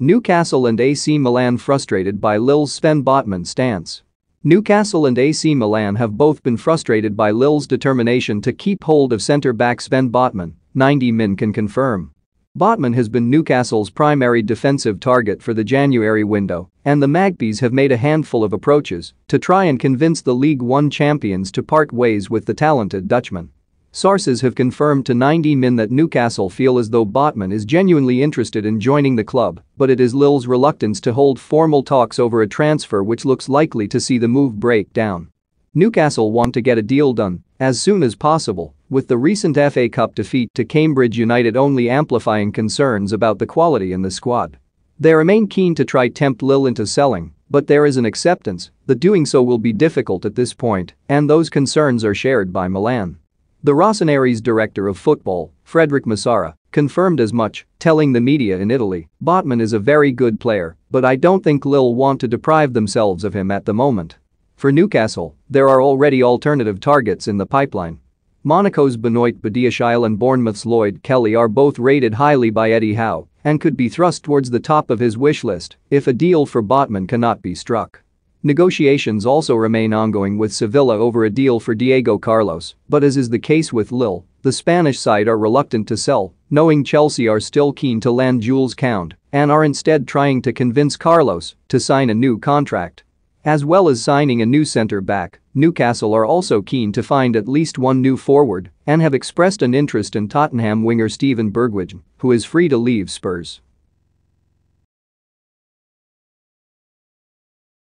Newcastle and AC Milan frustrated by Lille's Sven Botman stance. Newcastle and AC Milan have both been frustrated by Lille's determination to keep hold of centre-back Sven Botman, 90 min can confirm. Botman has been Newcastle's primary defensive target for the January window, and the Magpies have made a handful of approaches to try and convince the League One champions to part ways with the talented Dutchman. Sources have confirmed to 90 Min that Newcastle feel as though Botman is genuinely interested in joining the club, but it is Lille's reluctance to hold formal talks over a transfer which looks likely to see the move break down. Newcastle want to get a deal done as soon as possible, with the recent FA Cup defeat to Cambridge United only amplifying concerns about the quality in the squad. They remain keen to try tempt Lille into selling, but there is an acceptance that doing so will be difficult at this point, and those concerns are shared by Milan. The Rossoneri's director of football, Frederick Massara, confirmed as much, telling the media in Italy, Botman is a very good player, but I don't think Lille want to deprive themselves of him at the moment. For Newcastle, there are already alternative targets in the pipeline. Monaco's Benoit Badiashile and Bournemouth's Lloyd Kelly are both rated highly by Eddie Howe and could be thrust towards the top of his wish list if a deal for Botman cannot be struck. Negotiations also remain ongoing with Sevilla over a deal for Diego Carlos, but as is the case with Lille, the Spanish side are reluctant to sell, knowing Chelsea are still keen to land Jules Count and are instead trying to convince Carlos to sign a new contract. As well as signing a new centre-back, Newcastle are also keen to find at least one new forward and have expressed an interest in Tottenham winger Steven Bergwijn, who is free to leave Spurs.